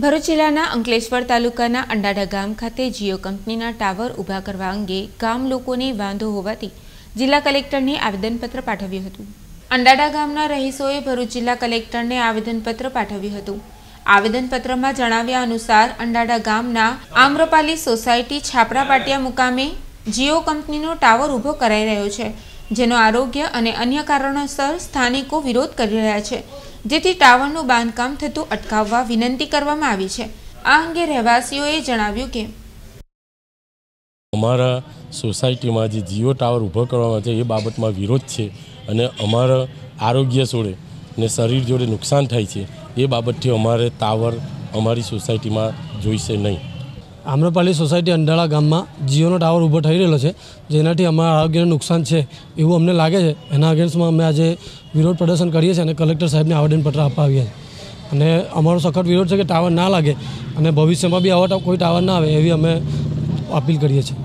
ભરૂચ જિલ્લાના અંકલેશ્વર તાલુકાના અંડાડા ગામ ખાતે જીઓ કંપનીના ટાવર ઊભા કરવા અંગે ગામ લોકોને વાંધો હોવાથી જિલ્લા કલેક્ટરને આવેદનપત્ર પાઠવ્યું હતું અંડાડા ગામના રહીશોએ ભરૂચ જિલ્લા કલેક્ટરને આવેદનપત્ર પાઠવ્યું હતું આવેદનપત્રમાં જણાવ્યા અનુસાર અંડાડા ગામના આમ્રપાલી સોસાયટી છાપરા પાટિયા મુકામે જીઓ કંપનીનો ટાવર ઊભો કરાઈ રહ્યો છે જેનો આરોગ્ય અને અન્ય કારણોસર સ્થાનિકો વિરોધ કરી રહ્યા છે જેથી ટાવરનું બાંધકામ થતું અટકાવવા વિનંતી કરવામાં આવી છે આ અંગે રહેવાસીઓએ જણાવ્યું કે અમારા સોસાયટીમાં જે જીઓ ટાવર ઊભો કરવામાં આવે છે એ બાબતમાં વિરોધ છે અને અમારા આરોગ્ય જોડે ને શરીર જોડે નુકસાન થાય છે એ બાબતથી અમારે ટાવર અમારી સોસાયટીમાં જોઈશે નહીં આમ્રપાલી સોસાયટી અંડાળા ગામમાં જીઓનો ટાવર ઊભો થઈ રહેલો છે જેનાથી અમારા આરોગ્યને નુકસાન છે એવું અમને લાગે છે એના અગેન્સ્ટમાં અમે આજે વિરોધ પ્રદર્શન કરીએ છીએ અને કલેક્ટર સાહેબને આવેદનપત્ર અપાવીએ છીએ અને અમારો સખત વિરોધ છે કે ટાવર ના લાગે અને ભવિષ્યમાં બી આવા કોઈ ટાવર ના આવે એવી અમે અપીલ કરીએ છીએ